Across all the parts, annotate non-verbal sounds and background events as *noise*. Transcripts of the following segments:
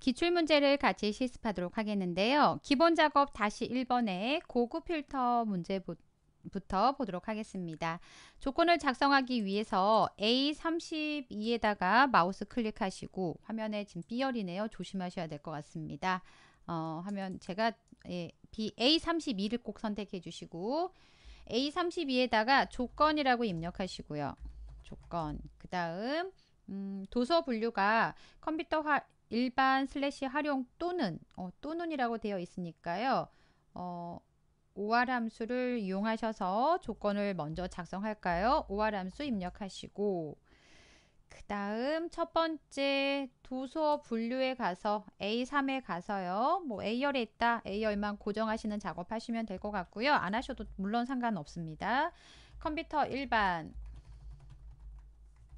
기출문제를 같이 실습하도록 하겠는데요. 기본 작업 다시 1번에 고급 필터 문제부터 보도록 하겠습니다. 조건을 작성하기 위해서 A32에다가 마우스 클릭하시고 화면에 지금 B열이네요. 조심하셔야 될 것 같습니다. 어, 화면 제가 예, A32를 꼭 선택해 주시고 A32에다가 조건이라고 입력하시고요. 조건 그 다음 음, 도서 분류가 컴퓨터 화, 일반 슬래시 활용 또는 어, 또는이라고 되어 있으니까요. 어, OR 함수를 이용하셔서 조건을 먼저 작성할까요? OR 함수 입력하시고 그 다음 첫 번째 도서 분류에 가서 A3에 가서요. 뭐 A열에 있다. A열만 고정하시는 작업 하시면 될 것 같고요. 안 하셔도 물론 상관없습니다. 컴퓨터 일반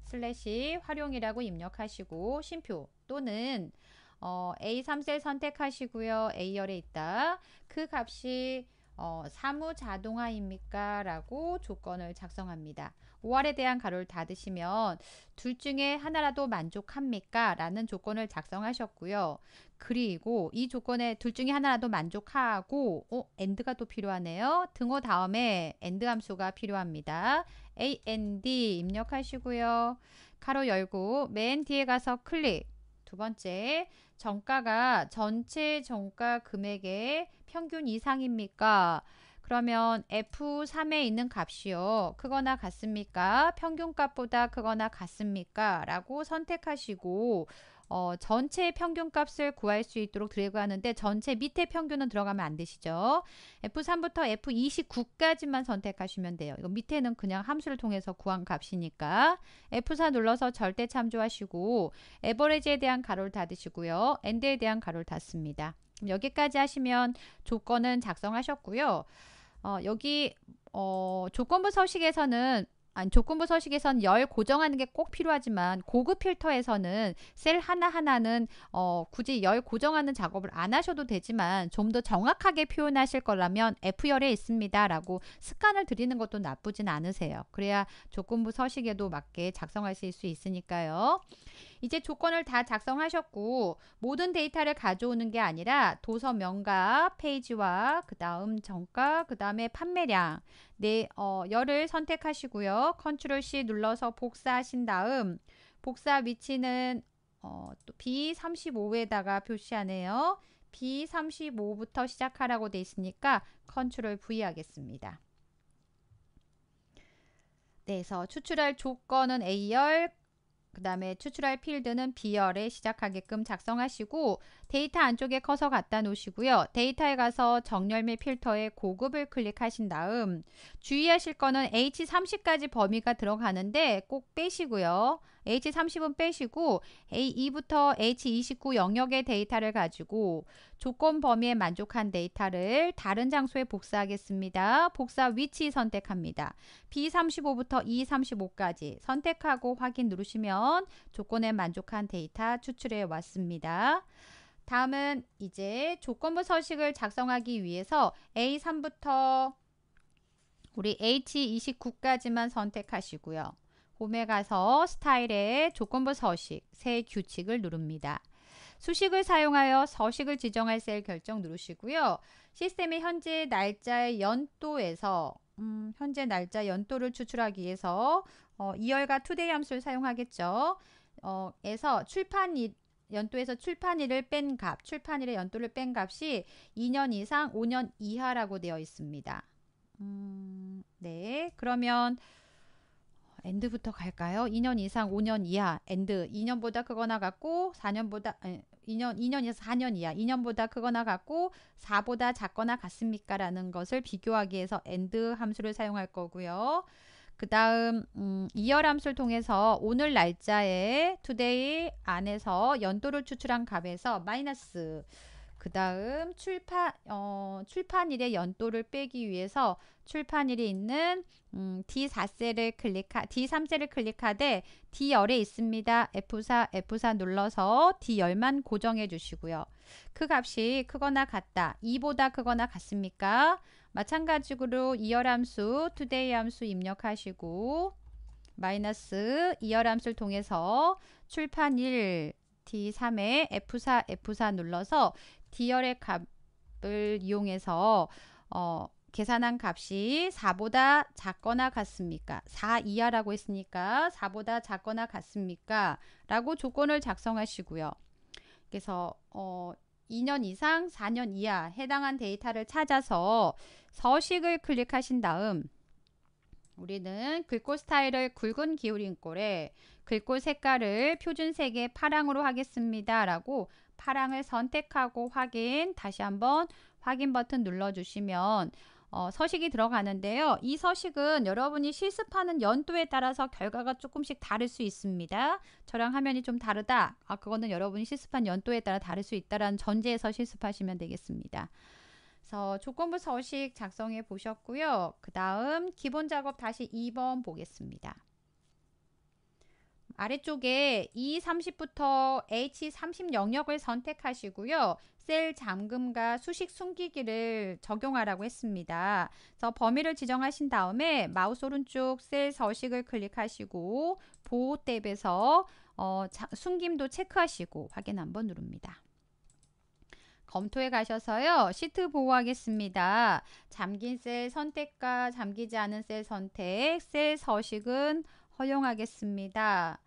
슬래시 활용이라고 입력하시고 쉼표 또는 어, A3셀 선택하시고요. A열에 있다. 그 값이 어, 사무 자동화입니까? 라고 조건을 작성합니다. 5월에 대한 가로를 닫으시면 둘 중에 하나라도 만족합니까? 라는 조건을 작성하셨고요. 그리고 이 조건에 둘 중에 하나라도 만족하고 어, 엔드가 또 필요하네요. 등호 다음에 엔드 함수가 필요합니다. and 입력하시고요. 가로 열고 맨 뒤에 가서 클릭 두 번째, 정가가 전체 정가 금액의 평균 이상입니까? 그러면 F3에 있는 값이요. 크거나 같습니까? 평균값보다 크거나 같습니까? 라고 선택하시고 어, 전체 평균값을 구할 수 있도록 들어가는데 전체 밑에 평균은 들어가면 안 되시죠. F3부터 F29까지만 선택하시면 돼요. 이거 밑에는 그냥 함수를 통해서 구한 값이니까 F4 눌러서 절대 참조하시고 에버리지에 대한 가로를 닫으시고요. 엔드에 대한 가로를 닫습니다. 여기까지 하시면 조건은 작성하셨고요. 어, 여기 어, 조건부 서식에서는 아니, 조건부 서식에선 열 고정하는 게 꼭 필요하지만 고급 필터에서는 셀 하나하나는 어, 굳이 열 고정하는 작업을 안 하셔도 되지만 좀 더 정확하게 표현하실 거라면 F열에 있습니다. 라고 습관을 드리는 것도 나쁘진 않으세요. 그래야 조건부 서식에도 맞게 작성하실 수 있으니까요. 이제 조건을 다 작성하셨고 모든 데이터를 가져오는 게 아니라 도서 명가 페이지와 그 다음 정가 그 다음에 판매량 네, 어, 열을 선택하시고요. 컨트롤 C 눌러서 복사하신 다음 복사 위치는 어, 또 B35에다가 표시하네요. B35부터 시작하라고 되어 있으니까 컨트롤 V 하겠습니다. 네, 그래서 추출할 조건은 A열, 그 다음에 추출할 필드는 B열에 시작하게끔 작성하시고 데이터 안쪽에 커서 갖다 놓으시고요. 데이터에 가서 정렬 및 필터의 고급을 클릭하신 다음 주의하실 거는 H30까지 범위가 들어가는데 꼭 빼시고요. H30은 빼시고 A2부터 H29 영역의 데이터를 가지고 조건 범위에 만족한 데이터를 다른 장소에 복사하겠습니다. 복사 위치 선택합니다. B35부터 E35까지 선택하고 확인 누르시면 조건에 만족한 데이터 추출해 왔습니다. 다음은 이제 조건부 서식을 작성하기 위해서 A3부터 우리 H29까지만 선택하시고요. 홈에 가서 스타일에 조건부 서식, 새 규칙을 누릅니다. 수식을 사용하여 서식을 지정할 셀 결정 누르시고요. 시스템이 현재 날짜의 연도에서 음, 현재 날짜 연도를 추출하기 위해서 어, 2열과 투데이 함수를 사용하겠죠. 어, 에서 출판일 연도에서 출판일을 뺀 값, 출판일의 연도를 뺀 값이 2년 이상 5년 이하라고 되어 있습니다. 음, 네, 그러면 엔드부터 갈까요? 2년 이상 5년 이하 엔드 2년보다 크거나 같고 4년보다 아니, 2년 2년에서 4년 이하 2년보다 크거나 같고 4보다 작거나 같습니까라는 것을 비교하기 위해서 엔드 함수를 사용할 거고요. 그 다음 음, 이열함수를 통해서 오늘 날짜에 today 안에서 연도를 추출한 값에서 마이너스 그 다음 출판, 어, 출판일의 연도를 빼기 위해서 출판일이 있는 음, D4셀을 클릭하, D3셀을 클릭하되 d 열에 있습니다. F4, F4 눌러서 d 열만 고정해 주시고요. 그 값이 크거나 같다. 2보다 크거나 같습니까? 마찬가지로 이열함수, 투데이 함수 입력하시고 마이너스 이열함수를 통해서 출판 1, D3에 F4, F4 눌러서 D열의 값을 이용해서 어, 계산한 값이 4보다 작거나 같습니까? 4 이하라고 했으니까 4보다 작거나 같습니까? 라고 조건을 작성하시고요. 그래서 어, 2년 이상 4년 이하 해당한 데이터를 찾아서 서식을 클릭하신 다음 우리는 글꼴 스타일을 굵은 기울인꼴에 글꼴 색깔을 표준색의 파랑으로 하겠습니다. 라고 파랑을 선택하고 확인 다시 한번 확인 버튼 눌러주시면 어, 서식이 들어가는데요. 이 서식은 여러분이 실습하는 연도에 따라서 결과가 조금씩 다를 수 있습니다. 저랑 화면이 좀 다르다. 아, 그거는 여러분이 실습한 연도에 따라 다를 수 있다라는 전제에서 실습하시면 되겠습니다. 그래서 조건부 서식 작성해 보셨고요. 그 다음 기본 작업 다시 2번 보겠습니다. 아래쪽에 E30부터 H30 영역을 선택하시고요. 셀 잠금과 수식 숨기기를 적용하라고 했습니다. 그래서 범위를 지정하신 다음에 마우스 오른쪽 셀 서식을 클릭하시고 보호 탭에서 어, 자, 숨김도 체크하시고 확인 한번 누릅니다. 검토에 가셔서요. 시트 보호하겠습니다. 잠긴 셀 선택과 잠기지 않은 셀 선택, 셀 서식은 허용하겠습니다.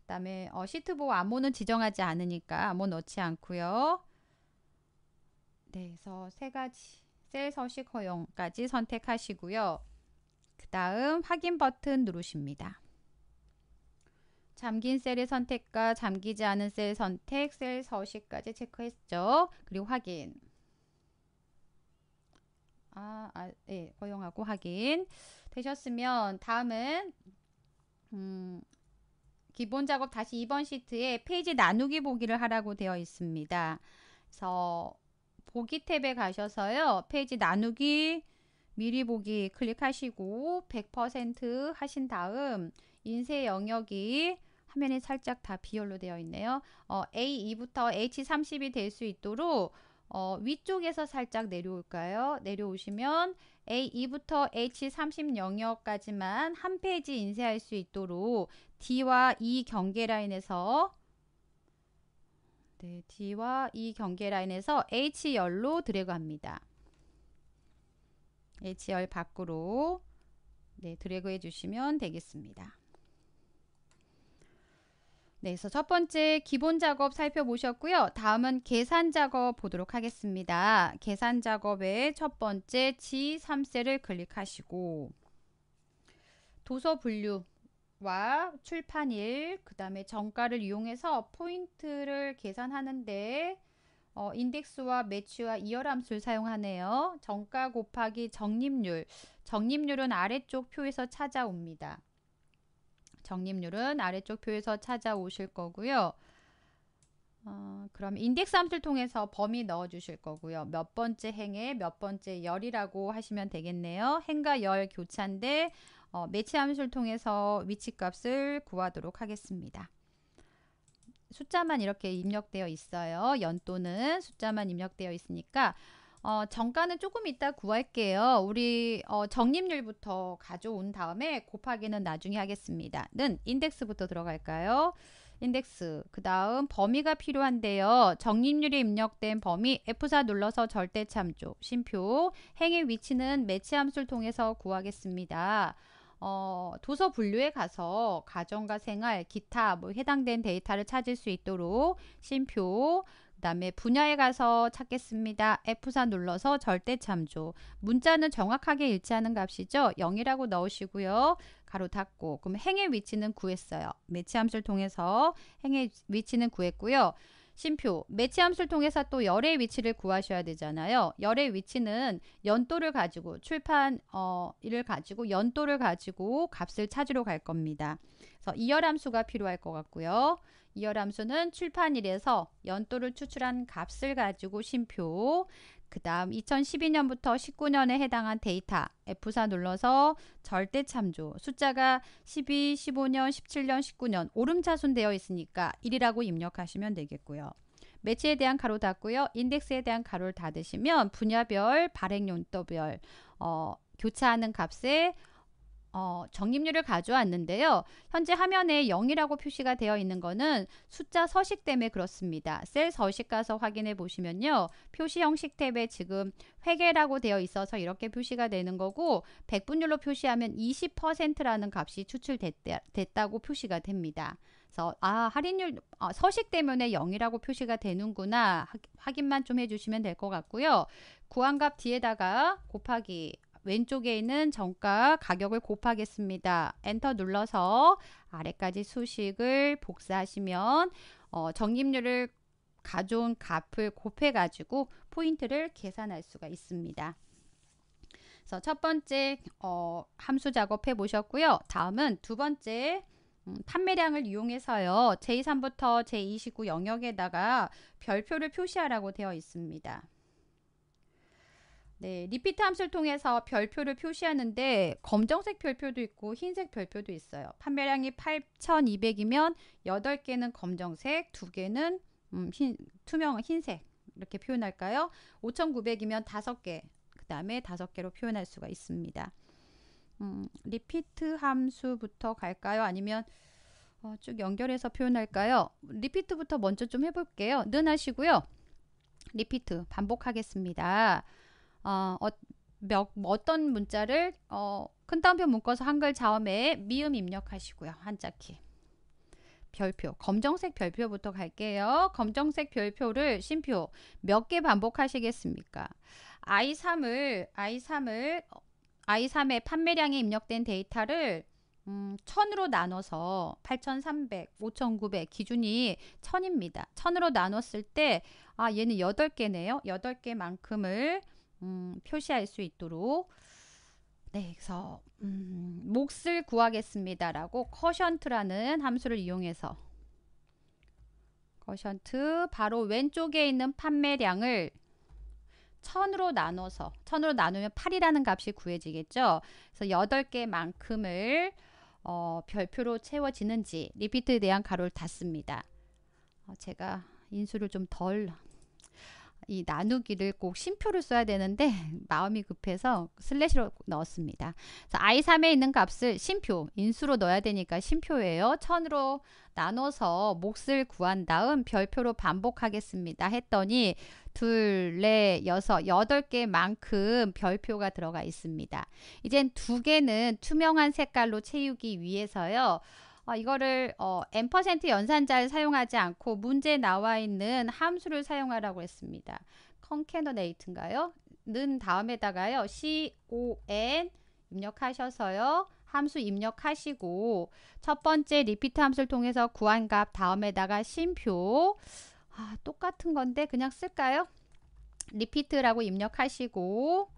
그 다음에 어, 시트 보호 암호는 지정하지 않으니까 암호 넣지 않고요. 네, 그래서 세 가지 셀 서식 허용까지 선택하시고요. 그 다음 확인 버튼 누르십니다. 잠긴 셀의 선택과 잠기지 않은 셀 선택, 셀 서식까지 체크했죠. 그리고 확인. 아, 아 예, 허용하고 확인. 되셨으면 다음은 음, 기본 작업 다시 2번 시트에 페이지 나누기 보기를 하라고 되어 있습니다. 그래서 보기 탭에 가셔서요. 페이지 나누기 미리 보기 클릭하시고 100% 하신 다음 인쇄 영역이 화면이 살짝 다 비열로 되어 있네요. 어, A2부터 H30이 될 수 있도록 어, 위쪽에서 살짝 내려올까요? 내려오시면 A2부터 H30 영역까지만 한 페이지 인쇄할 수 있도록 D와 E 경계 라인에서 네, D와 E 경계 라인에서 H열로 드래그합니다. H열 밖으로 네, 드래그해 주시면 되겠습니다. 네, 그래서 첫 번째 기본 작업 살펴보셨고요. 다음은 계산 작업 보도록 하겠습니다. 계산 작업의 첫 번째 G3셀을 클릭하시고 도서 분류 와 출판일, 그 다음에 정가를 이용해서 포인트를 계산하는데 어, 인덱스와 매치와 이열함수를 사용하네요. 정가 곱하기 적립률, 적립률은 아래쪽 표에서 찾아옵니다. 적립률은 아래쪽 표에서 찾아오실 거고요. 어, 그럼 인덱스 함수를 통해서 범위 넣어 주실 거고요. 몇 번째 행에 몇 번째 열이라고 하시면 되겠네요. 행과 열 교차인데 어, 매치 함수를 통해서 위치값을 구하도록 하겠습니다. 숫자만 이렇게 입력되어 있어요. 연도는 숫자만 입력되어 있으니까 어, 정가는 조금 이따 구할게요. 우리 어, 정립률부터 가져온 다음에 곱하기는 나중에 하겠습니다. 는 인덱스부터 들어갈까요? 인덱스 그 다음 범위가 필요한데요. 적립률이 입력된 범위 F4 눌러서 절대참조, 심표, 행의 위치는 매치함수를 통해서 구하겠습니다. 어, 도서 분류에 가서 가정과 생활, 기타 뭐 해당된 데이터를 찾을 수 있도록 심표 그 다음에 분야에 가서 찾겠습니다. F4 눌러서 절대 참조. 문자는 정확하게 일치하는 값이죠. 0이라고 넣으시고요. 가로 닫고 그럼 행의 위치는 구했어요. 매치 함수를 통해서 행의 위치는 구했고요. 심표, 매치함수를 통해서 또 열의 위치를 구하셔야 되잖아요. 열의 위치는 연도를 가지고 출판 어, 일을 가지고 연도를 가지고 값을 찾으러 갈 겁니다. 그래서 이열함수가 필요할 것 같고요. 이열함수는 출판일에서 연도를 추출한 값을 가지고 심표, 그 다음 2012년부터 19년에 해당한 데이터 F4 눌러서 절대 참조 숫자가 12, 15년, 17년, 19년 오름차순 되어 있으니까 1이라고 입력하시면 되겠고요. 매체에 대한 가로 닫고요. 인덱스에 대한 가로를 닫으시면 분야별, 발행 용도별, 어, 교차하는 값에 어, 정립률을 가져왔는데요. 현재 화면에 0이라고 표시가 되어 있는 것은 숫자 서식 때문에 그렇습니다. 셀 서식 가서 확인해 보시면요. 표시 형식 탭에 지금 회계라고 되어 있어서 이렇게 표시가 되는 거고 백분율로 표시하면 20%라는 값이 추출됐다, 고 표시가 됩니다. 그래서 아 할인율 아, 서식 때문에 0이라고 표시가 되는구나 확인만 좀 해주시면 될 것 같고요. 구한값 뒤에다가 곱하기 왼쪽에 있는 정가 가격을 곱하겠습니다. 엔터 눌러서 아래까지 수식을 복사하시면 어, 적립률을 가져온 값을 곱해가지고 포인트를 계산할 수가 있습니다. 그래서 첫 번째 어, 함수 작업해 보셨고요. 다음은 두 번째 음, 판매량을 이용해서요. 제3부터 제29 영역에다가 별표를 표시하라고 되어 있습니다. 네, 리피트 함수를 통해서 별표를 표시하는데 검정색 별표도 있고 흰색 별표도 있어요. 판매량이 8,200이면 8개는 검정색, 2개는 음, 흰, 투명 흰색 이렇게 표현할까요? 5,900이면 5개, 그 다음에 5개로 표현할 수가 있습니다. 음, 리피트 함수부터 갈까요? 아니면 어, 쭉 연결해서 표현할까요? 리피트부터 먼저 좀 해볼게요. 는 하시고요. 리피트 반복하겠습니다. 어, 어, 몇, 어떤 문자를 어, 큰 따옴표 묶어서 한글 자음에 미음 입력하시고요. 한자키. 별표, 검정색 별표부터 갈게요. 검정색 별표를 심표 몇 개 반복하시겠습니까? i3을 i3을 i3의 판매량에 입력된 데이터를 음, 1000으로 나눠서 8300, 5900 기준이 1000입니다. 1000으로 나눴을 때 아, 얘는 8개네요. 8개만큼을 음, 표시할 수 있도록 네, 그래서 음, 몫을 구하겠습니다라고 커션트라는 함수를 이용해서 커션트 바로 왼쪽에 있는 판매량을 천으로 나눠서 천으로 나누면 8이라는 값이 구해지겠죠. 그래서 8개만큼을 어, 별표로 채워지는지 리피트에 대한 가로를 닫습니다. 어, 제가 인수를 좀덜 이 나누기를 꼭 심표를 써야 되는데 *laughs* 마음이 급해서 슬래시로 넣었습니다. i3에 있는 값을 심표, 인수로 넣어야 되니까 심표예요. 천으로 나눠서 몫을 구한 다음 별표로 반복하겠습니다. 했더니 둘, 넷, 여섯, 여덟 개만큼 별표가 들어가 있습니다. 이젠 두 개는 투명한 색깔로 채우기 위해서요. 어, 이거를 어, n% 연산자를 사용하지 않고 문제에 나와 있는 함수를 사용하라고 했습니다. concatenate인가요? 는 다음에다가요. con 입력하셔서요. 함수 입력하시고 첫 번째 리피트 함수를 통해서 구한 값 다음에다가 심표 아, 똑같은 건데 그냥 쓸까요? 리피트라고 입력하시고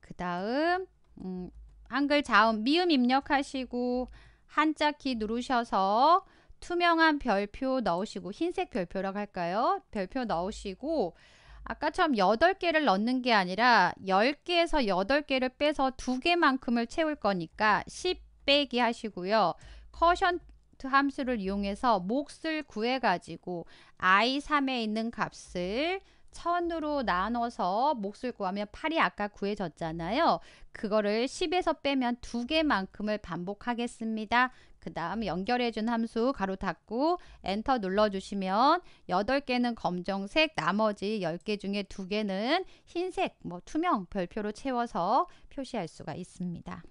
그 다음 음, 한글 자음 미음 입력하시고 한자 키 누르셔서 투명한 별표 넣으시고 흰색 별표라고 할까요? 별표 넣으시고 아까처럼 8개를 넣는 게 아니라 10개에서 8개를 빼서 2개만큼을 채울 거니까 10 빼기 하시고요. 커션트 함수를 이용해서 몫을 구해가지고 i3에 있는 값을 천으로 나눠서 몫을 구하면 8이 아까 구해졌잖아요. 그거를 10에서 빼면 2개만큼을 반복하겠습니다. 그 다음 연결해준 함수 가로 닫고 엔터 눌러주시면 8개는 검정색 나머지 10개 중에 2개는 흰색 뭐 투명 별표로 채워서 표시할 수가 있습니다.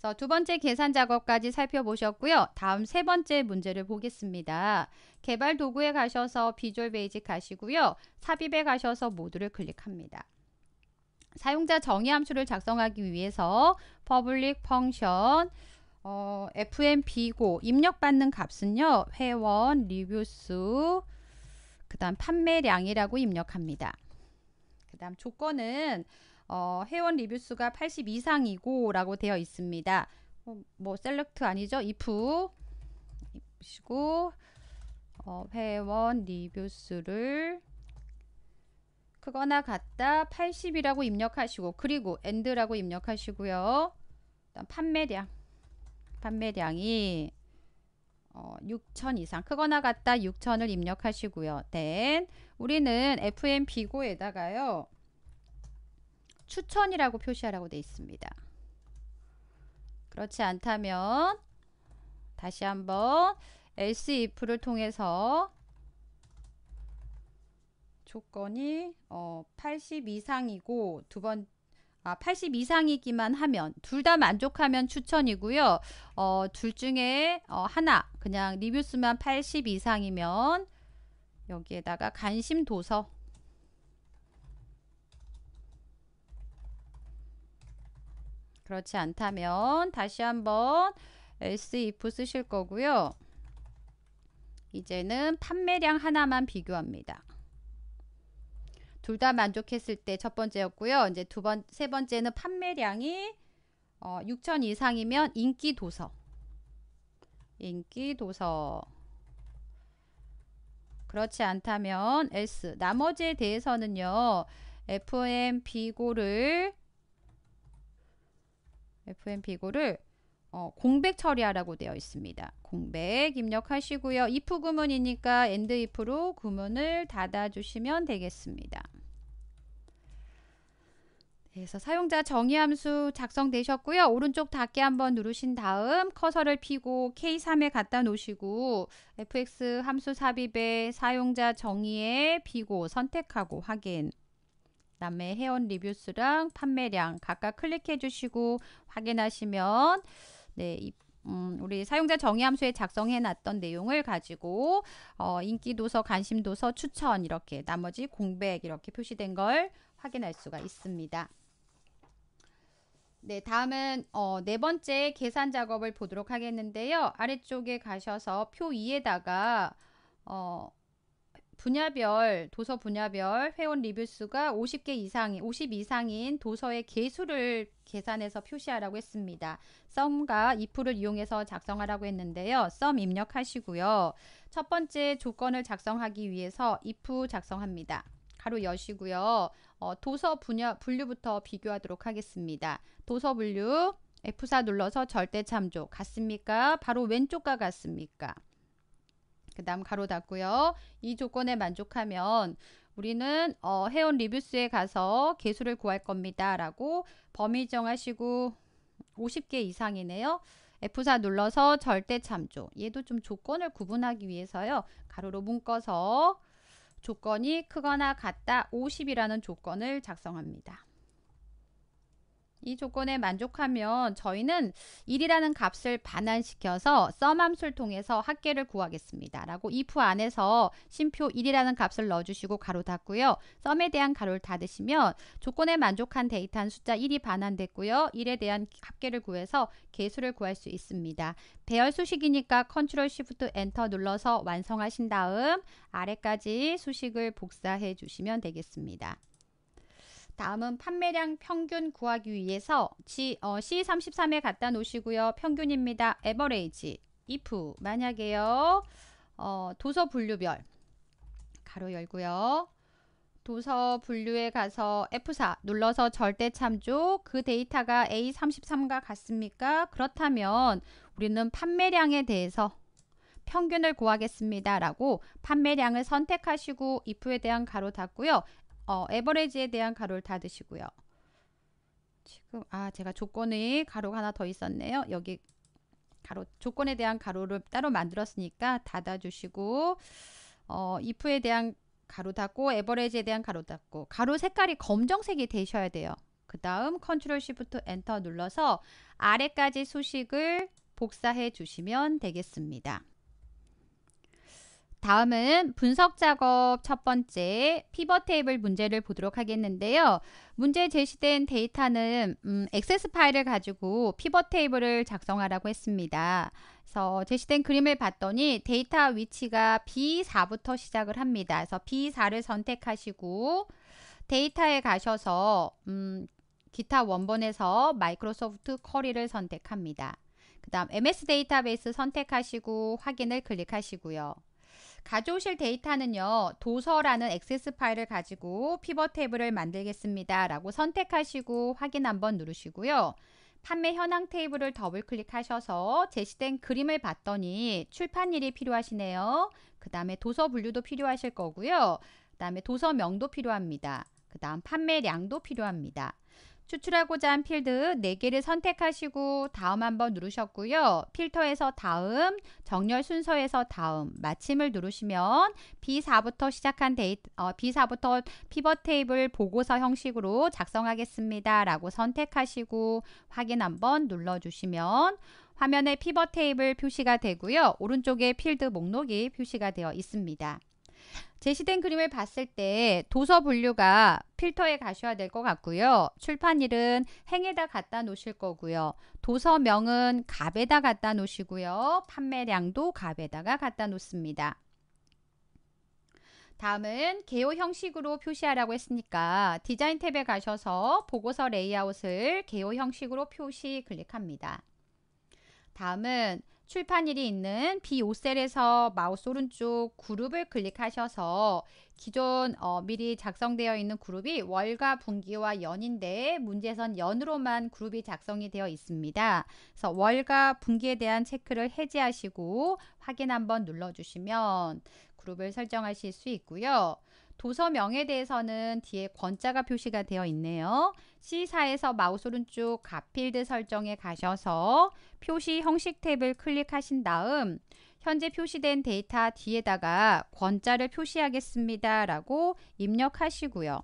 그래서 두 번째 계산 작업까지 살펴보셨고요. 다음 세 번째 문제를 보겠습니다. 개발 도구에 가셔서 비주얼 베이직 가시고요. 삽입에 가셔서 모두를 클릭합니다. 사용자 정의 함수를 작성하기 위해서 public function 어, FMB고 입력받는 값은요. 회원, 리뷰수, 그 다음 판매량이라고 입력합니다. 그 다음 조건은 어, 회원 리뷰 수가 80 이상이고라고 되어 있습니다. 어, 뭐 셀렉트 아니죠? if 보시고 어, 회원 리뷰 수를 크거나 같다 80이라고 입력하시고 그리고 end라고 입력하시고요. 판매량 판매량이 어, 6천 이상 크거나 같다 6천을 입력하시고요. t 우리는 FM비고에다가요. 추천이라고 표시하라고 되어 있습니다. 그렇지 않다면 다시 한번 else if를 통해서 조건이 어, 80 이상이고 두 번 아, 80 이상이기만 하면 둘 다 만족하면 추천이고요. 어, 둘 중에 어, 하나 그냥 리뷰 수만 80 이상이면 여기에다가 관심 도서 그렇지 않다면 다시 한번 else if 쓰실 거고요. 이제는 판매량 하나만 비교합니다. 둘 다 만족했을 때 첫 번째였고요. 이제 두 번, 세 번째는 판매량이 어, 6천 이상이면 인기 도서. 인기 도서. 그렇지 않다면 S. 나머지에 대해서는요. f m 비고를 FMP고를 어, 공백 처리하라고 되어 있습니다. 공백 입력하시고요. if 구문이니까 and if로 구문을 닫아주시면 되겠습니다. 네, 그래서 사용자 정의 함수 작성되셨고요. 오른쪽 닫기 한번 누르신 다음 커서를 피고 K3에 갖다 놓으시고 fx 함수 삽입에 사용자 정의에 피고 선택하고 확인 남다음 회원 리뷰수랑 판매량 각각 클릭해 주시고 확인하시면 네, 이, 음, 우리 사용자 정의 함수에 작성해 놨던 내용을 가지고 어, 인기 도서, 관심 도서, 추천 이렇게 나머지 공백 이렇게 표시된 걸 확인할 수가 있습니다. 네, 다음은 어, 네 번째 계산 작업을 보도록 하겠는데요. 아래쪽에 가셔서 표 2에다가 어, 분야별 도서 분야별 회원 리뷰 수가 50개 이상인 50 이상인 도서의 개수를 계산해서 표시하라고 했습니다. 썸과 if를 이용해서 작성하라고 했는데요. 썸 입력하시고요. 첫 번째 조건을 작성하기 위해서 if 작성합니다. 가로 여시고요. 어, 도서 분야 분류부터 비교하도록 하겠습니다. 도서 분류 F4 눌러서 절대 참조 같습니까? 바로 왼쪽과 같습니까? 그 다음 가로 닫고요. 이 조건에 만족하면 우리는 어, 회원 리뷰스에 가서 개수를 구할 겁니다. 라고 범위 정하시고 50개 이상이네요. F4 눌러서 절대 참조. 얘도 좀 조건을 구분하기 위해서요. 가로로 묶어서 조건이 크거나 같다 50이라는 조건을 작성합니다. 이 조건에 만족하면 저희는 1이라는 값을 반환시켜서 썸함수를 통해서 합계를 구하겠습니다. 라고 if 안에서 심표 1이라는 값을 넣어주시고 가로 닫고요. 썸에 대한 가로를 닫으시면 조건에 만족한 데이터는 숫자 1이 반환됐고요. 1에 대한 합계를 구해서 개수를 구할 수 있습니다. 배열 수식이니까 컨트롤 시프트 엔터 눌러서 완성하신 다음 아래까지 수식을 복사해 주시면 되겠습니다. 다음은 판매량 평균 구하기 위해서 G, 어, C33에 갖다 놓으시고요. 평균입니다. 에버레이지, if 만약에요. 어, 도서 분류별 가로 열고요. 도서 분류에 가서 F4 눌러서 절대 참조 그 데이터가 A33과 같습니까? 그렇다면 우리는 판매량에 대해서 평균을 구하겠습니다. 라고 판매량을 선택하시고 if에 대한 가로 닫고요. 어, 에버레지에 대한 가로를 닫으시고요. 지금 아 제가 조건의 가로가 하나 더 있었네요. 여기 가로 조건에 대한 가로를 따로 만들었으니까 닫아주시고 어, if에 대한 가로 닫고 에버레지에 대한 가로 닫고 가로 색깔이 검정색이 되셔야 돼요. 그 다음 컨트롤 시프트 엔터 눌러서 아래까지 수식을 복사해 주시면 되겠습니다. 다음은 분석 작업 첫 번째 피벗 테이블 문제를 보도록 하겠는데요. 문제에 제시된 데이터는 음, 액세스 파일을 가지고 피벗 테이블을 작성하라고 했습니다. 그래서 제시된 그림을 봤더니 데이터 위치가 B4부터 시작을 합니다. 그래서 B4를 선택하시고 데이터에 가셔서 음, 기타 원본에서 마이크로소프트 커리를 선택합니다. 그 다음 MS 데이터베이스 선택하시고 확인을 클릭하시고요. 가져오실 데이터는요. 도서라는 액세스 파일을 가지고 피벗 테이블을 만들겠습니다. 라고 선택하시고 확인 한번 누르시고요. 판매 현황 테이블을 더블 클릭하셔서 제시된 그림을 봤더니 출판일이 필요하시네요. 그 다음에 도서 분류도 필요하실 거고요. 그 다음에 도서명도 필요합니다. 그 다음 판매량도 필요합니다. 추출하고자 한 필드 4개를 선택하시고 다음 한번 누르셨고요. 필터에서 다음, 정렬 순서에서 다음, 마침을 누르시면 B4부터 시작한 데이터, 어, B4부터 피벗 테이블 보고서 형식으로 작성하겠습니다. 라고 선택하시고 확인 한번 눌러주시면 화면에 피벗 테이블 표시가 되고요. 오른쪽에 필드 목록이 표시가 되어 있습니다. 제시된 그림을 봤을 때 도서 분류가 필터에 가셔야 될 것 같고요. 출판일은 행에다 갖다 놓으실 거고요. 도서명은 갑에다 갖다 놓으시고요. 판매량도 갑에다가 갖다 놓습니다. 다음은 개요 형식으로 표시하라고 했으니까 디자인 탭에 가셔서 보고서 레이아웃을 개요 형식으로 표시 클릭합니다. 다음은 출판일이 있는 B5셀에서 마우스 오른쪽 그룹을 클릭하셔서 기존 어, 미리 작성되어 있는 그룹이 월과 분기와 연인데 문제선 연으로만 그룹이 작성이 되어 있습니다. 그래서 월과 분기에 대한 체크를 해제하시고 확인 한번 눌러주시면 그룹을 설정하실 수 있고요. 도서명에 대해서는 뒤에 권자가 표시가 되어 있네요. C4에서 마우스 오른쪽 가필드 설정에 가셔서 표시 형식 탭을 클릭하신 다음 현재 표시된 데이터 뒤에다가 권자를 표시하겠습니다. 라고 입력하시고요.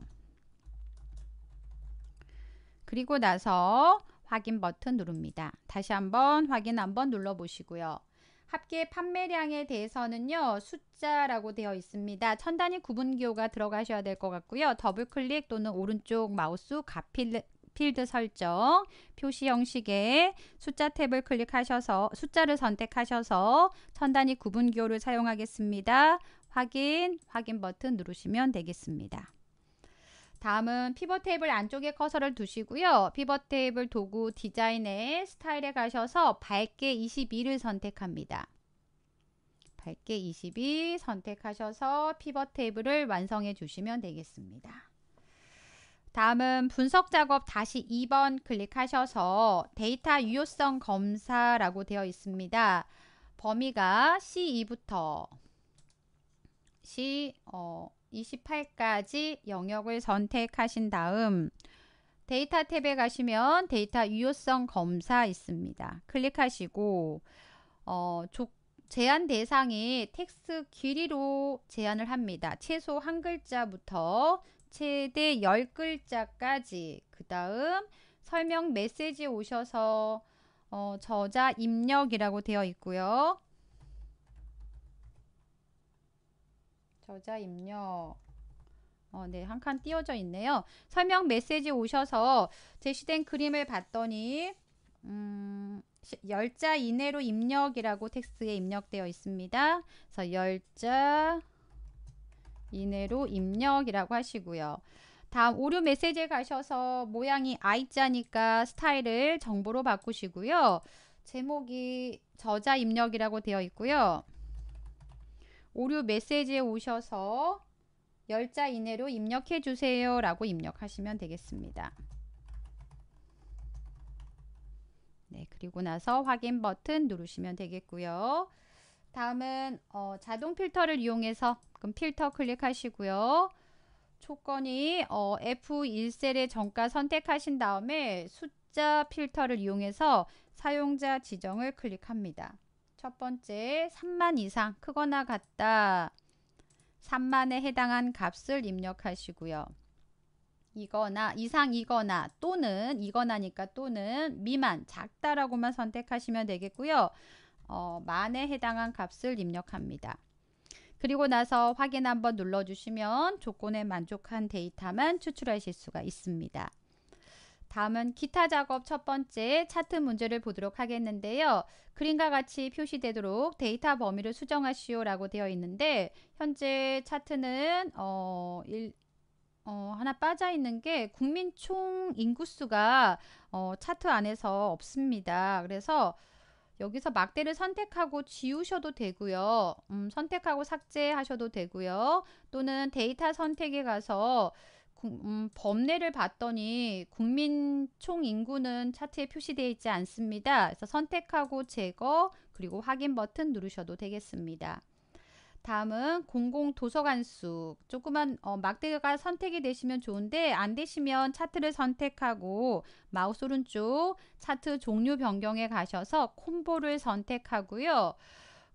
그리고 나서 확인 버튼 누릅니다. 다시 한번 확인 한번 눌러보시고요. 합계 판매량에 대해서는요. 숫자라고 되어 있습니다. 천 단위 구분 기호가 들어가셔야 될 것 같고요. 더블 클릭 또는 오른쪽 마우스 가필 필드 설정, 표시 형식의 숫자 탭을 클릭하셔서 숫자를 선택하셔서 천 단위 구분 기호를 사용하겠습니다. 확인, 확인 버튼 누르시면 되겠습니다. 다음은 피벗 테이블 안쪽에 커서를 두시고요. 피벗 테이블 도구 디자인의 스타일에 가셔서 밝게 22를 선택합니다. 밝게 22 선택하셔서 피벗 테이블을 완성해 주시면 되겠습니다. 다음은 분석 작업 다시 2번 클릭하셔서 데이터 유효성 검사라고 되어 있습니다. 범위가 C2부터 C 어, 28까지 영역을 선택하신 다음 데이터 탭에 가시면 데이터 유효성 검사 있습니다. 클릭하시고 어, 조, 제한 대상이 텍스 길이로 제한을 합니다. 최소 한 글자부터 최대 10글자까지 그 다음 설명 메시지 오셔서 어, 저자 입력이라고 되어 있고요. 저자 입력 어, 네, 한 칸 띄어져 있네요. 설명 메시지 오셔서 제시된 그림을 봤더니 음, 1자 이내로 입력이라고 텍스트에 입력되어 있습니다. 그래서 1자 이내로 입력이라고 하시고요. 다음 오류 메시지에 가셔서 모양이 I자니까 스타일을 정보로 바꾸시고요. 제목이 저자 입력이라고 되어 있고요. 오류 메시지에 오셔서 열자 이내로 입력해 주세요 라고 입력하시면 되겠습니다. 네, 그리고 나서 확인 버튼 누르시면 되겠고요. 다음은 어, 자동 필터를 이용해서 그럼 필터 클릭하시고요. 조건이 어, F1셀의 정가 선택하신 다음에 숫자 필터를 이용해서 사용자 지정을 클릭합니다. 첫 번째 3만 이상 크거나 같다. 3만에 해당한 값을 입력하시고요. 이거나 이상이거나 또는 이거나니까 또는 미만 작다라고만 선택하시면 되겠고요. 어, 만에 해당한 값을 입력합니다. 그리고 나서 확인 한번 눌러주시면 조건에 만족한 데이터만 추출하실 수가 있습니다. 다음은 기타 작업 첫 번째 차트 문제를 보도록 하겠는데요. 그림과 같이 표시되도록 데이터 범위를 수정하시오 라고 되어 있는데 현재 차트는 어, 일, 어, 하나 빠져 있는 게 국민 총 인구수가 어, 차트 안에서 없습니다. 그래서 여기서 막대를 선택하고 지우셔도 되고요. 음, 선택하고 삭제하셔도 되고요. 또는 데이터 선택에 가서 음, 범례를 봤더니 국민 총 인구는 차트에 표시되어 있지 않습니다. 그래서 선택하고 제거 그리고 확인 버튼 누르셔도 되겠습니다. 다음은 공공도서관수 조그만 어, 막대가 선택이 되시면 좋은데 안 되시면 차트를 선택하고 마우스 오른쪽 차트 종류 변경에 가셔서 콤보를 선택하고요.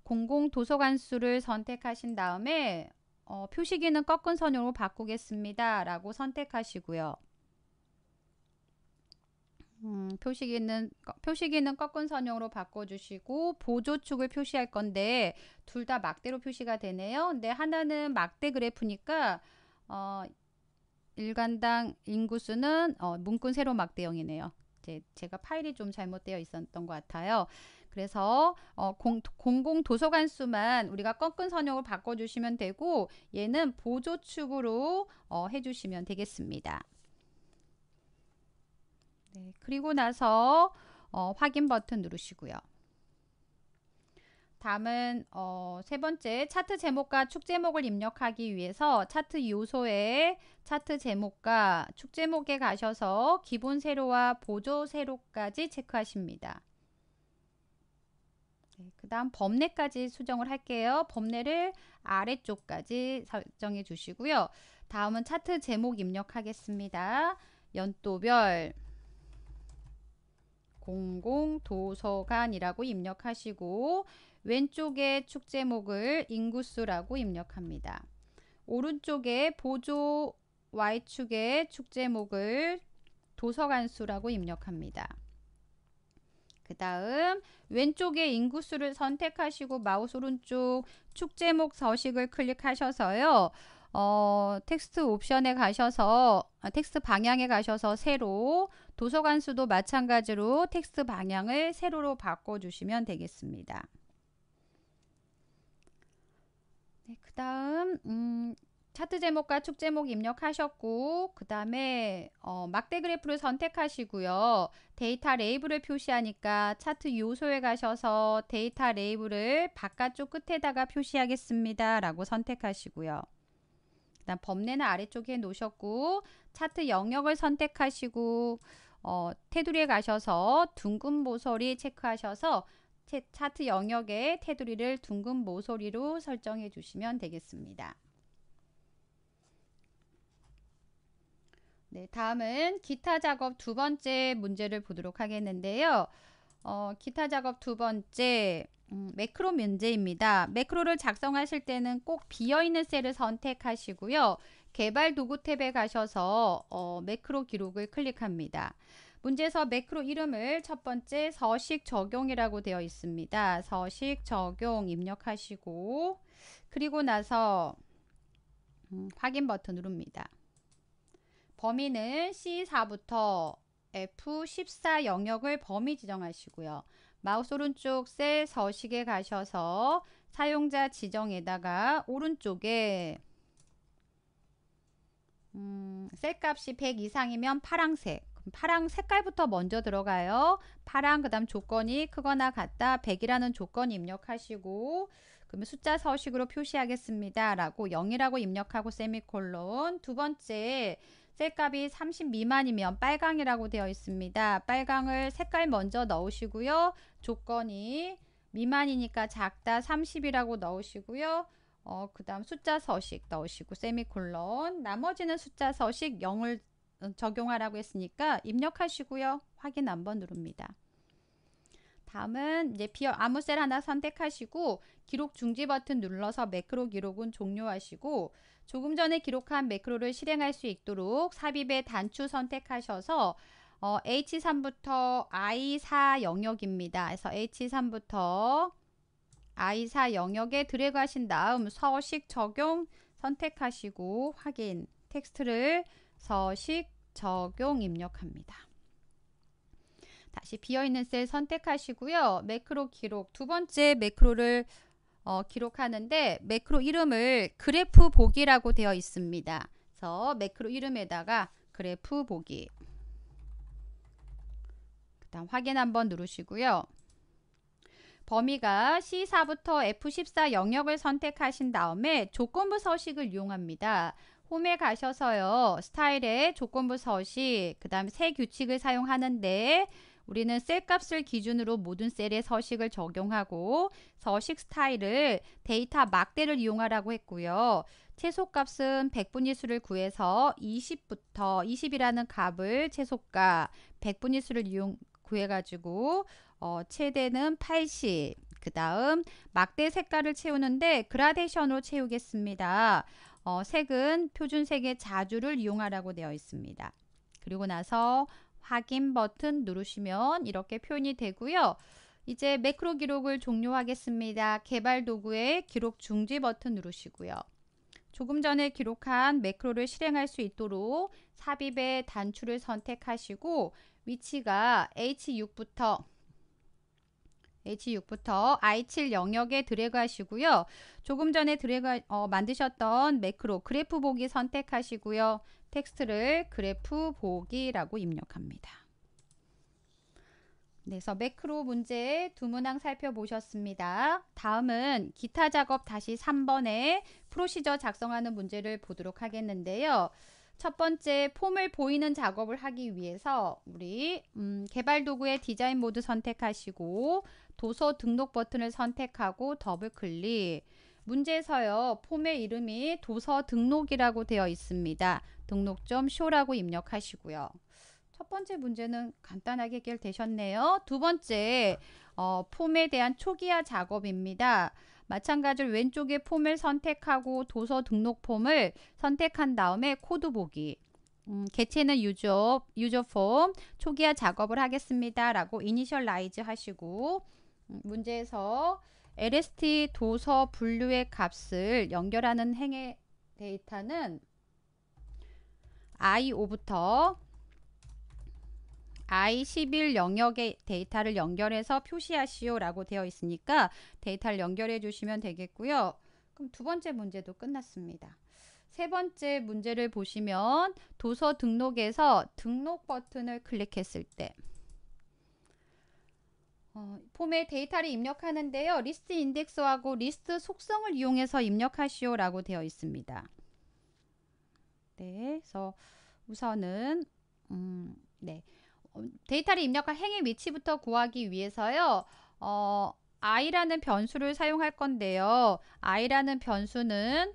공공도서관수를 선택하신 다음에 어, 표시기는 꺾은 선형으로 바꾸겠습니다. 라고 선택하시고요. 음, 표시기는 표시기는 꺾은 선형으로 바꿔주시고 보조축을 표시할 건데 둘 다 막대로 표시가 되네요. 근데 하나는 막대 그래프니까 어, 일간당 인구수는 어, 문군 세로 막대형이네요. 이제 제가 파일이 좀 잘못되어 있었던 것 같아요. 그래서 어, 공, 공공 도서관 수만 우리가 꺾은 선형을 바꿔주시면 되고 얘는 보조축으로 어, 해주시면 되겠습니다. 네, 그리고 나서 어, 확인 버튼 누르시고요. 다음은 어, 세 번째 차트 제목과 축 제목을 입력하기 위해서 차트 요소에 차트 제목과 축 제목에 가셔서 기본 세로와 보조 세로까지 체크하십니다. 네, 그 다음 범례까지 수정을 할게요. 범례를 아래쪽까지 설정해 주시고요. 다음은 차트 제목 입력하겠습니다. 연도별 공공도서관이라고 입력하시고 왼쪽에 축제목을 인구수라고 입력합니다. 오른쪽에 보조 Y축의 축제목을 도서관수라고 입력합니다. 그 다음 왼쪽에 인구수를 선택하시고 마우스 오른쪽 축제목 서식을 클릭하셔서요. 어, 텍스트 옵션에 가셔서 아, 텍스트 방향에 가셔서 새로 도서관 수도 마찬가지로 텍스트 방향을 세로로 바꿔주시면 되겠습니다. 네, 그 다음 음, 차트 제목과 축 제목 입력하셨고 그 다음에 어, 막대 그래프를 선택하시고요. 데이터 레이블을 표시하니까 차트 요소에 가셔서 데이터 레이블을 바깥쪽 끝에다가 표시하겠습니다. 라고 선택하시고요. 그 범례는 아래쪽에 놓으셨고 차트 영역을 선택하시고 어, 테두리에 가셔서 둥근 모서리 체크하셔서 차트 영역에 테두리를 둥근 모서리로 설정해 주시면 되겠습니다. 네, 다음은 기타 작업 두 번째 문제를 보도록 하겠는데요. 어, 기타 작업 두 번째 음, 매크로 문제입니다. 매크로를 작성하실 때는 꼭 비어있는 셀을 선택하시고요. 개발 도구 탭에 가셔서 어, 매크로 기록을 클릭합니다. 문제에서 매크로 이름을 첫 번째 서식 적용이라고 되어 있습니다. 서식 적용 입력하시고 그리고 나서 음, 확인 버튼 누릅니다. 범위는 C4부터 F14 영역을 범위 지정하시고요. 마우스 오른쪽 셀 서식에 가셔서 사용자 지정에다가 오른쪽에 음, 셀 값이 100 이상이면 파랑색 파랑 색깔부터 먼저 들어가요. 파랑 그 다음 조건이 크거나 같다 100이라는 조건 입력하시고 그러면 숫자 서식으로 표시하겠습니다. 라고 0이라고 입력하고 세미콜론 두 번째 셀값이 30 미만이면 빨강이라고 되어 있습니다. 빨강을 색깔 먼저 넣으시고요. 조건이 미만이니까 작다 30이라고 넣으시고요. 어, 그 다음 숫자 서식 넣으시고 세미콜론 나머지는 숫자 서식 0을 음, 적용하라고 했으니까 입력하시고요. 확인 한번 누릅니다. 다음은 이제 비어 아무 셀 하나 선택하시고 기록 중지 버튼 눌러서 매크로 기록은 종료하시고 조금 전에 기록한 매크로를 실행할 수 있도록 삽입의 단추 선택하셔서 어, H3부터 I4 영역입니다. 그래서 H3부터 I4 영역에 드래그 하신 다음 서식 적용 선택하시고 확인 텍스트를 서식 적용 입력합니다. 다시 비어있는 셀 선택하시고요. 매크로 기록 두 번째 매크로를 어, 기록하는데 매크로 이름을 그래프 보기라고 되어 있습니다. 그래서 매크로 이름에다가 그래프 보기 일단 확인 한번 누르시고요. 범위가 C4부터 F14 영역을 선택하신 다음에 조건부 서식을 이용합니다. 홈에 가셔서요. 스타일의 조건부 서식, 그 다음 새 규칙을 사용하는데 우리는 셀 값을 기준으로 모든 셀에 서식을 적용하고 서식 스타일을 데이터 막대를 이용하라고 했고요. 최소값은 백분위 수를 구해서 20부터 20이라는 값을 최소값 100분위 수를 이용 구해가지고 어, 최대는 80, 그 다음 막대 색깔을 채우는데 그라데이션으로 채우겠습니다. 어, 색은 표준색의 자주를 이용하라고 되어 있습니다. 그리고 나서 확인 버튼 누르시면 이렇게 표현이 되고요. 이제 매크로 기록을 종료하겠습니다. 개발 도구의 기록 중지 버튼 누르시고요. 조금 전에 기록한 매크로를 실행할 수 있도록 삽입의 단추를 선택하시고 위치가 H6부터 H6부터 I7 영역에 드래그 하시고요. 조금 전에 드래그 어, 만드셨던 매크로 그래프 보기 선택하시고요. 텍스트를 그래프 보기라고 입력합니다. 네, 그래서 매크로 문제 두 문항 살펴보셨습니다. 다음은 기타 작업 다시 3번에 프로시저 작성하는 문제를 보도록 하겠는데요. 첫 번째 폼을 보이는 작업을 하기 위해서 우리 음, 개발 도구의 디자인 모드 선택하시고 도서 등록 버튼을 선택하고 더블 클릭 문제에서요 폼의 이름이 도서 등록이라고 되어 있습니다 등록점 쇼라고 입력하시고요 첫 번째 문제는 간단하게 해결되셨네요 두 번째 어, 폼에 대한 초기화 작업입니다 마찬가지로 왼쪽에 폼을 선택하고 도서 등록 폼을 선택한 다음에 코드 보기 음, 개체는 유저, 유저 폼, 초기화 작업을 하겠습니다. 라고 이니셜라이즈 하시고 음, 문제에서 LST 도서 분류의 값을 연결하는 행의 데이터는 I5부터 I11 영역의 데이터를 연결해서 표시하시오 라고 되어 있으니까 데이터를 연결해 주시면 되겠고요. 그럼 두 번째 문제도 끝났습니다. 세 번째 문제를 보시면 도서 등록에서 등록 버튼을 클릭했을 때 어, 폼에 데이터를 입력하는데요. 리스트 인덱스하고 리스트 속성을 이용해서 입력하시오 라고 되어 있습니다. 네, 그래서 우선은 음, 네. 데이터를 입력할 행의 위치부터 구하기 위해서요. 어, i라는 변수를 사용할 건데요. i라는 변수는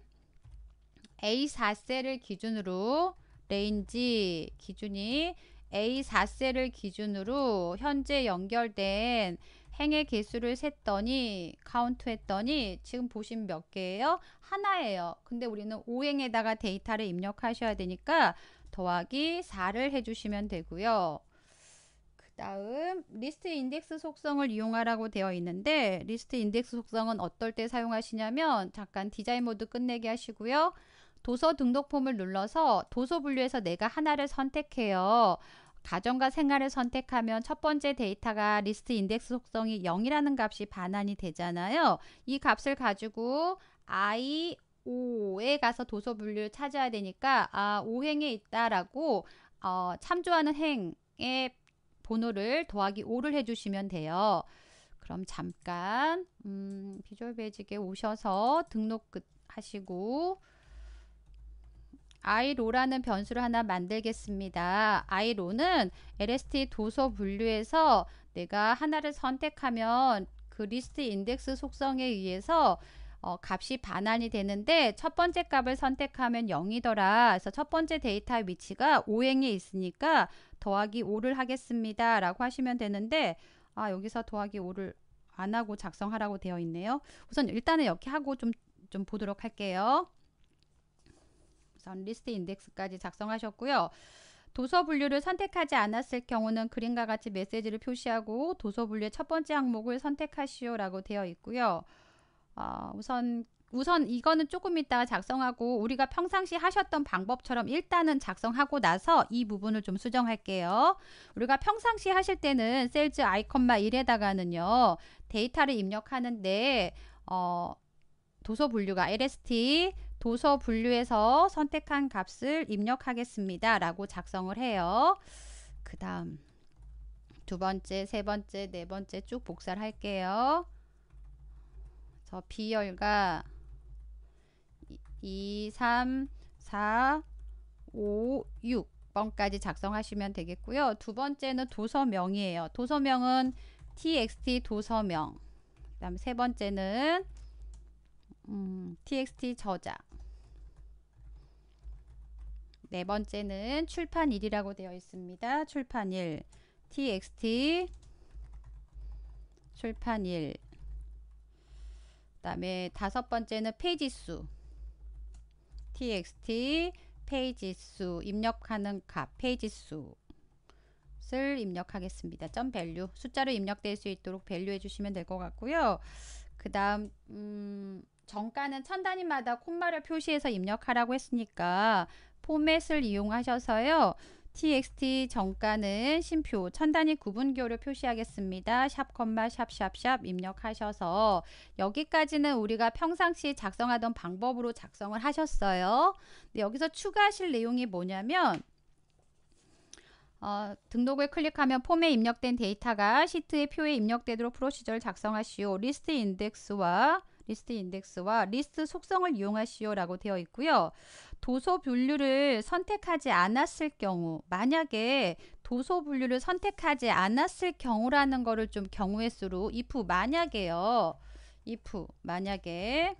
A4셀을 기준으로 레인지 기준이 A4셀을 기준으로 현재 연결된 행의 개수를 셌더니 카운트 했더니 지금 보신 몇 개예요? 하나예요. 근데 우리는 5행에다가 데이터를 입력하셔야 되니까 더하기 4를 해주시면 되고요. 다음 리스트 인덱스 속성을 이용하라고 되어 있는데 리스트 인덱스 속성은 어떨 때 사용하시냐면 잠깐 디자인 모드 끝내기 하시고요. 도서 등록 폼을 눌러서 도서 분류에서 내가 하나를 선택해요. 가정과 생활을 선택하면 첫 번째 데이터가 리스트 인덱스 속성이 0이라는 값이 반환이 되잖아요. 이 값을 가지고 I, O에 가서 도서 분류 를 찾아야 되니까 아, 오행에 있다라고 어, 참조하는 행에 번호를 더하기 5를 해주시면 돼요. 그럼 잠깐 음, 비주얼 베이직에 오셔서 등록 하시고 i r o 라는 변수를 하나 만들겠습니다. i r o 는 LST 도서 분류에서 내가 하나를 선택하면 그 리스트 인덱스 속성에 의해서 어, 값이 반환이 되는데 첫 번째 값을 선택하면 0이더라. 그래서 첫 번째 데이터 위치가 5행에 있으니까 더하기 5를 하겠습니다. 라고 하시면 되는데 아 여기서 더하기 5를 안 하고 작성하라고 되어 있네요. 우선 일단은 이렇게 하고 좀, 좀 보도록 할게요. 우선 리스트 인덱스까지 작성하셨고요. 도서 분류를 선택하지 않았을 경우는 그림과 같이 메시지를 표시하고 도서 분류의 첫 번째 항목을 선택하시오라고 되어 있고요. 어, 우선 우선 이거는 조금 이따 가 작성하고 우리가 평상시 하셨던 방법처럼 일단은 작성하고 나서 이 부분을 좀 수정할게요. 우리가 평상시 하실 때는 셀즈 아이콘마 1에다가는요. 데이터를 입력하는데 어, 도서 분류가 LST 도서 분류에서 선택한 값을 입력하겠습니다. 라고 작성을 해요. 그 다음 두 번째, 세 번째, 네 번째 쭉 복사를 할게요. 그래서 B열과 2, 3, 4, 5, 6번까지 작성하시면 되겠고요. 두 번째는 도서명이에요. 도서명은 txt 도서명 그 다음 세 번째는 음, txt 저자 네 번째는 출판일이라고 되어 있습니다. 출판일 txt 출판일 다음에 다섯 번째는 페이지 수 txt 페이지 수 입력하는 값 페이지 수를 입력하겠습니다. 점 밸류 숫자로 입력될 수 있도록 밸류 해주시면 될 것 같고요. 그 다음 음, 정가는 천 단위마다 콤마를 표시해서 입력하라고 했으니까 포맷을 이용하셔서요. txt 정가는 심표 천단위 구분교로 표시하겠습니다. 샵 콤마 샵샵샵 입력하셔서 여기까지는 우리가 평상시 작성하던 방법으로 작성을 하셨어요. 근데 여기서 추가하실 내용이 뭐냐면 어, 등록을 클릭하면 폼에 입력된 데이터가 시트의 표에 입력되도록 프로시저를 작성하시오. 리스트 인덱스와 리스트 인덱스와 리스트 속성을 이용하시오라고 되어 있고요. 도서 분류를 선택하지 않았을 경우 만약에 도서 분류를 선택하지 않았을 경우라는 거를 좀 경우의 수로 if 만약에요. if 만약에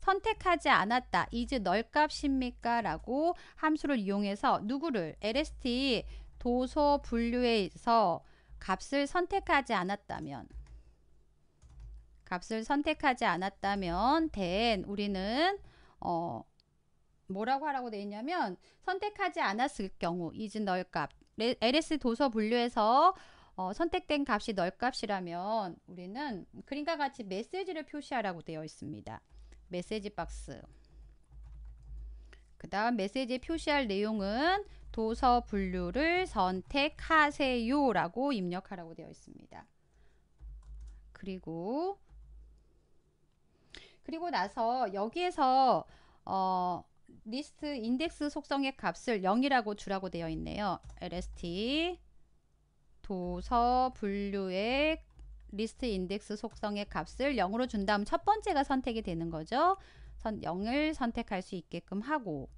선택하지 않았다. 이제 널값입니까? 라고 함수를 이용해서 누구를 lst 도서 분류에 서 값을 선택하지 않았다면 값을 선택하지 않았다면 된 우리는 어 뭐라고 하라고 되어 있냐면 선택하지 않았을 경우 이즈 널값 LS 도서 분류에서 어, 선택된 값이 널값이라면 우리는 그림과 같이 메시지를 표시하라고 되어 있습니다. 메시지 박스 그 다음 메시지에 표시할 내용은 도서 분류를 선택하세요 라고 입력하라고 되어 있습니다. 그리고 그리고 나서 여기에서 어, 리스트 인덱스 속성의 값을 0이라고 주라고 되어 있네요. lst 도서 분류의 리스트 인덱스 속성의 값을 0으로 준 다음 첫 번째가 선택이 되는 거죠. 선 0을 선택할 수 있게끔 하고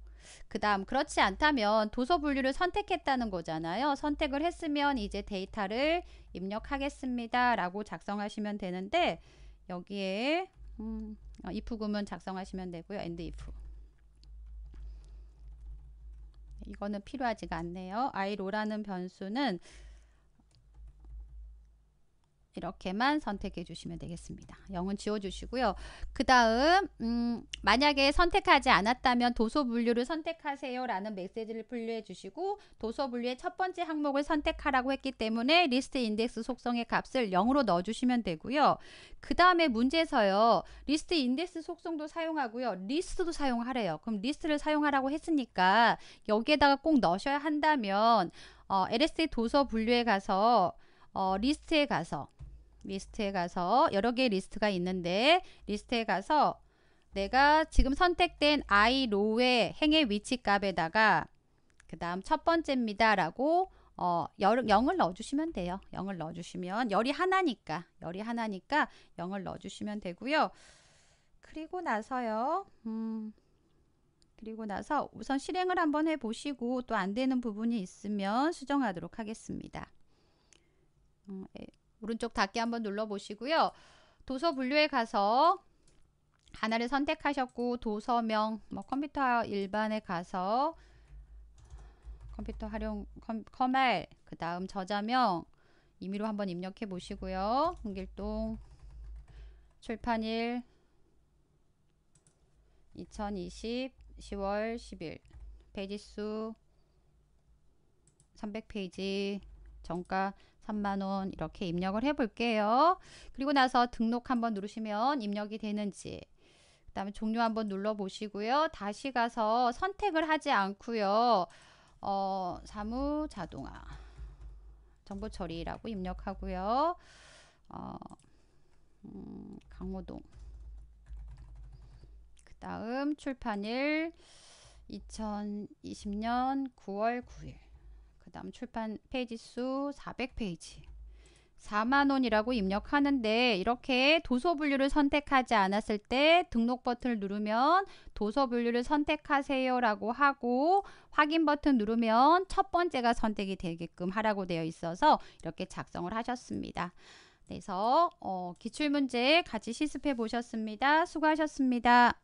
그 다음 그렇지 않다면 도서 분류를 선택했다는 거잖아요. 선택을 했으면 이제 데이터를 입력하겠습니다. 라고 작성하시면 되는데 여기에 음, 어, if 구문 작성하시면 되고요. and if 이거는 필요하지가 않네요. 아이로라는 변수는 이렇게만 선택해 주시면 되겠습니다. 0은 지워주시고요. 그 다음 음, 만약에 선택하지 않았다면 도서 분류를 선택하세요 라는 메시지를 분류해 주시고 도서 분류의 첫 번째 항목을 선택하라고 했기 때문에 리스트 인덱스 속성의 값을 0으로 넣어주시면 되고요. 그 다음에 문제에서요. 리스트 인덱스 속성도 사용하고요. 리스트도 사용하래요. 그럼 리스트를 사용하라고 했으니까 여기에다가 꼭 넣으셔야 한다면 어, LSD 도서 분류에 가서 어, 리스트에 가서 리스트에 가서 여러 개의 리스트가 있는데 리스트에 가서 내가 지금 선택된 i 로의 행의 위치 값에다가 그 다음 첫 번째입니다 라고 어, 0을 넣어주시면 돼요. 0을 넣어주시면 열이 하나니까 열이 하나니까 0을 넣어주시면 되고요. 그리고 나서요. 음, 그리고 나서 우선 실행을 한번 해보시고 또 안되는 부분이 있으면 수정하도록 하겠습니다. 음, 오른쪽 닫기 한번 눌러보시고요. 도서 분류에 가서 하나를 선택하셨고 도서명 뭐 컴퓨터 일반에 가서 컴퓨터 활용 컴, 컴할 그 다음 저자명 임의로 한번 입력해 보시고요. 홍길동 출판일 2020 10월 10일 페이지 수 300페이지 정가 3만원 이렇게 입력을 해 볼게요. 그리고 나서 등록 한번 누르시면 입력이 되는지 그 다음에 종료 한번 눌러 보시고요. 다시 가서 선택을 하지 않고요. 어, 사무 자동화 정보 처리라고 입력하고요. 어, 음, 강호동 그 다음 출판일 2020년 9월 9일 그 다음 출판 페이지 수 400페이지 4만원이라고 입력하는데 이렇게 도서 분류를 선택하지 않았을 때 등록 버튼을 누르면 도서 분류를 선택하세요 라고 하고 확인 버튼 누르면 첫 번째가 선택이 되게끔 하라고 되어 있어서 이렇게 작성을 하셨습니다. 그래서 어, 기출문제 같이 시습해 보셨습니다. 수고하셨습니다.